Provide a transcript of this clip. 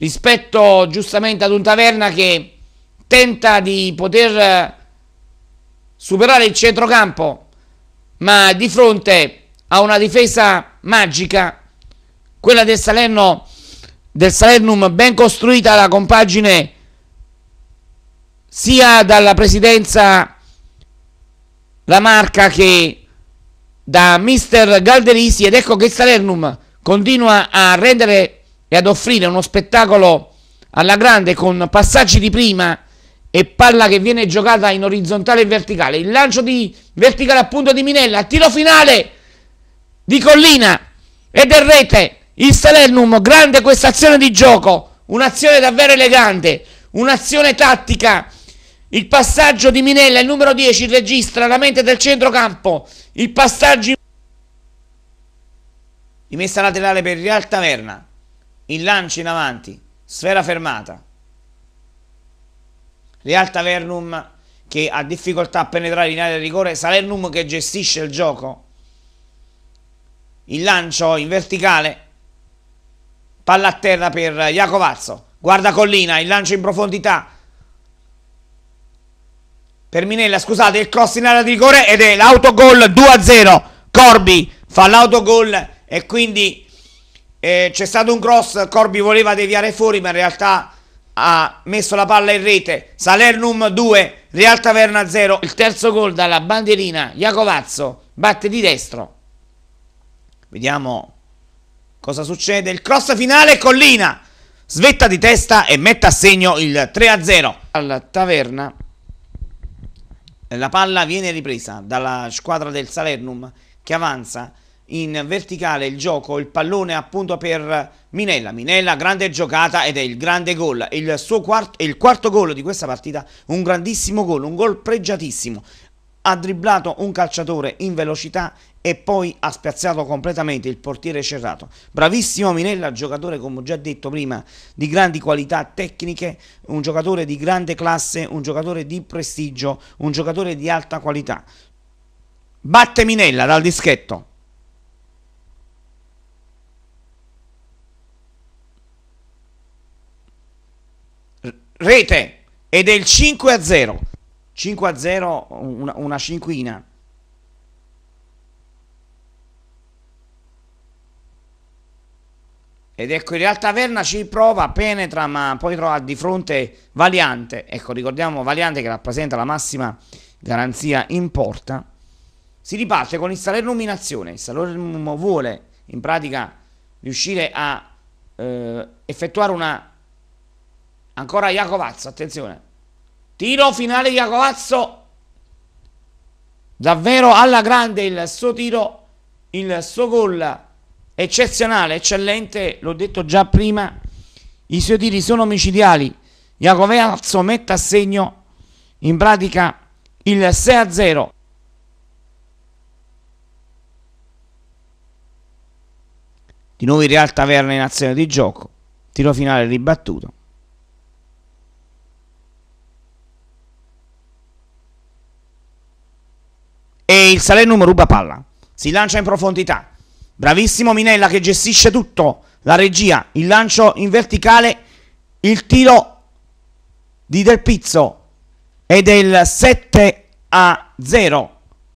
rispetto giustamente ad un taverna che tenta di poter eh, superare il centrocampo, ma di fronte a una difesa magica, quella del Salerno del Salernum ben costruita la compagine sia dalla presidenza la marca che da mister Galderisi ed ecco che il Salernum continua a rendere e ad offrire uno spettacolo alla grande con passaggi di prima e palla che viene giocata in orizzontale e verticale. Il lancio di verticale appunto di Minella, tiro finale di Collina e del rete. Il Salernum, grande questa azione di gioco, un'azione davvero elegante, un'azione tattica. Il passaggio di Minella, il numero 10, registra la mente del centrocampo. Il passaggio di messa laterale per Real Taverna il lancio in avanti, sfera fermata. Real Tavernum che ha difficoltà a penetrare in area di rigore, Salernum che gestisce il gioco. Il lancio in verticale, palla a terra per Iacovazzo, guarda Collina, il lancio in profondità. Per Minella, scusate, il cross in area di rigore ed è l'autogol 2-0. Corbi fa l'autogol e quindi eh, c'è stato un cross, Corbi voleva deviare fuori, ma in realtà ha messo la palla in rete. Salernum 2, Real Taverna 0. Il terzo gol dalla bandierina, Jacovazzo batte di destro. Vediamo cosa succede. Il cross finale, Collina svetta di testa e mette a segno il 3-0. Al Taverna la palla viene ripresa dalla squadra del Salernum che avanza in verticale il gioco, il pallone appunto per Minella. Minella, grande giocata ed è il grande gol. Il suo quarto, il quarto gol di questa partita, un grandissimo gol, un gol pregiatissimo. Ha dribblato un calciatore in velocità e poi ha spiazzato completamente il portiere Cerrato. Bravissimo Minella, giocatore come ho già detto prima di grandi qualità tecniche, un giocatore di grande classe, un giocatore di prestigio, un giocatore di alta qualità. Batte Minella dal dischetto. rete ed è il 5 a 0 5 a 0 una, una cinquina Ed ecco, in realtà Verna ci prova, penetra, ma poi trova di fronte Valiante. Ecco, ricordiamo Valiante che rappresenta la massima garanzia in porta. Si riparte con il Salerno Illuminazione. Il Salerno vuole, in pratica, riuscire a eh, effettuare una Ancora Iacovazzo, attenzione. Tiro finale di Iacovazzo. Davvero alla grande il suo tiro, il suo gol eccezionale, eccellente, l'ho detto già prima. I suoi tiri sono micidiali. Iacovazzo mette a segno in pratica il 6-0. Di nuovo in realtà Taverna in azione di gioco. Tiro finale ribattuto. e il Salernum ruba palla. Si lancia in profondità. Bravissimo Minella che gestisce tutto. La regia, il lancio in verticale, il tiro di Del Pizzo ed è il 7 a 0.